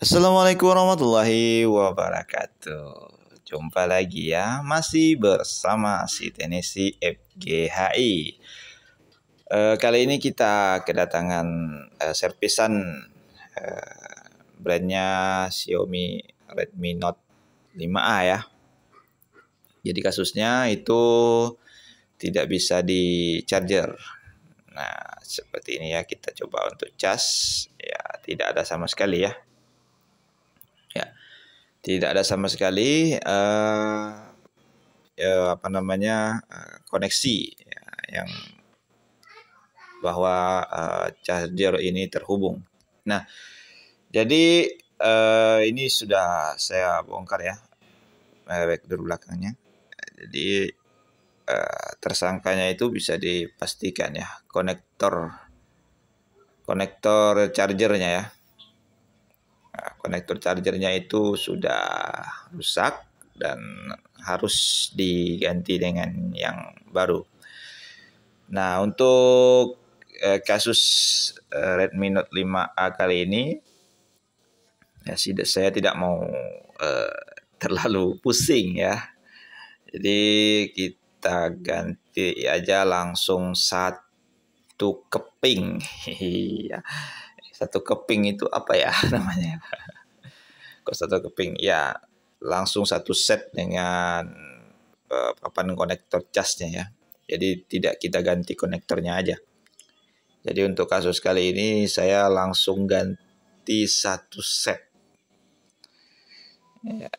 Assalamualaikum warahmatullahi wabarakatuh. Jumpa lagi ya, masih bersama si Tenesi FGHI. E, eh, kali ini kita kedatangan e, servisan e, brandnya Xiaomi Redmi Note 5A ya. Jadi kasusnya itu tidak bisa di charger. Nah, seperti ini ya kita coba untuk cas ya tidak ada sama sekali ya tidak ada sama sekali uh, ya, apa namanya uh, koneksi ya, yang bahwa uh, charger ini terhubung. Nah, jadi uh, ini sudah saya bongkar ya uh, dari belakangnya. Jadi uh, tersangkanya itu bisa dipastikan ya konektor konektor chargernya ya. Nah, konektor chargernya itu sudah rusak dan harus diganti dengan yang baru. Nah, untuk eh, kasus eh, Redmi Note 5A kali ini ya saya tidak mau eh, terlalu pusing ya. Jadi kita ganti aja langsung satu keping. Iya satu keping itu apa ya namanya kok satu keping ya langsung satu set dengan uh, papan konektor casnya ya jadi tidak kita ganti konektornya aja jadi untuk kasus kali ini saya langsung ganti satu set ya.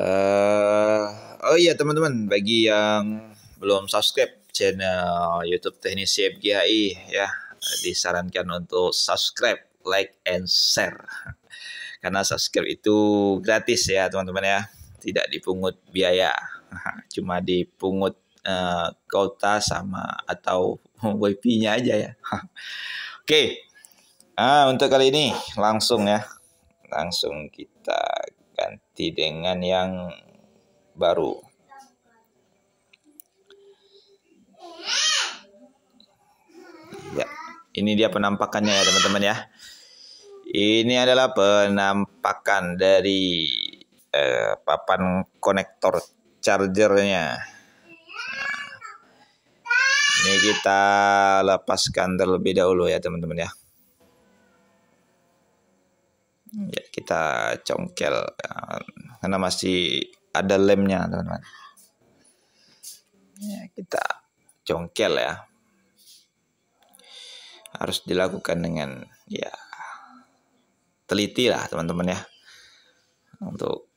uh, oh iya teman-teman bagi yang belum subscribe channel YouTube Teknisi FGHI ya Eh, disarankan untuk subscribe, like, and share. Karena subscribe itu gratis ya teman-teman ya, tidak dipungut biaya, cuma dipungut uh, eh, kota sama atau wifi-nya aja ya. Oke, okay. ah, untuk kali ini langsung ya, langsung kita ganti dengan yang baru. Ini dia penampakannya ya teman-teman ya. Ini adalah penampakan dari eh, papan konektor chargernya. Nah, ini kita lepaskan terlebih dahulu ya teman-teman ya. Ya kita congkel eh, karena masih ada lemnya teman-teman. Ya kita congkel ya harus dilakukan dengan ya teliti lah teman-teman ya untuk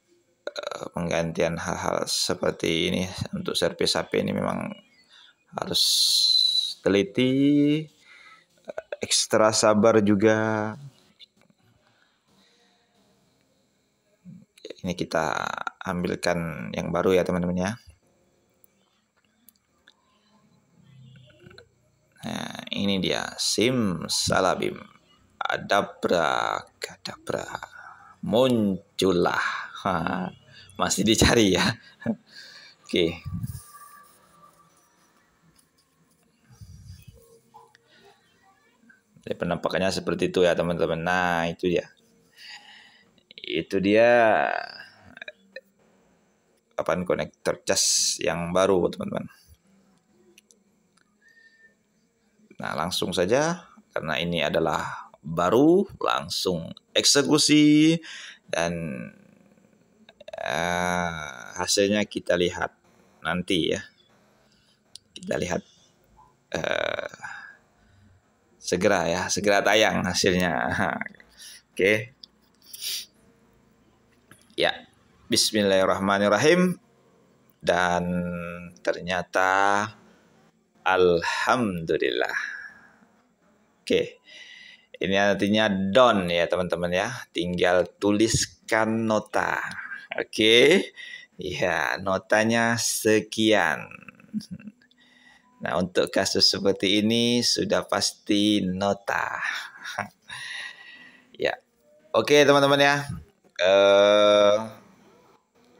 uh, penggantian hal-hal seperti ini untuk servis HP ini memang harus teliti eh, ekstra sabar juga ini kita ambilkan yang baru ya teman-teman ya ini dia sim salabim ada adabra kadabra muncullah ha, masih dicari ya oke okay. penampakannya seperti itu ya teman-teman. Nah itu dia. Itu dia eh, papan konektor cas yang baru teman-teman. Nah, langsung saja karena ini adalah baru, langsung eksekusi dan uh, hasilnya kita lihat nanti ya. Kita lihat uh, segera ya, segera tayang hasilnya. Oke. Okay. Ya. Bismillahirrahmanirrahim. Dan ternyata Alhamdulillah. Oke. Ini artinya done ya teman-teman ya. Tinggal tuliskan nota. Oke. Okay. Ya, notanya sekian. Nah, untuk kasus seperti ini sudah pasti nota. ya. Oke, teman-teman ya. Uh,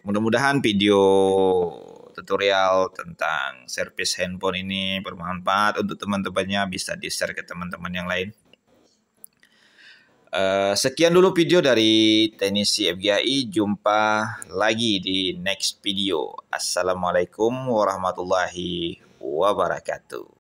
mudah-mudahan video tutorial tentang service handphone ini bermanfaat untuk teman-temannya bisa di-share ke teman-teman yang lain. Uh, sekian dulu video dari teknisi FGI. Jumpa lagi di next video. Assalamualaikum warahmatullahi wabarakatuh.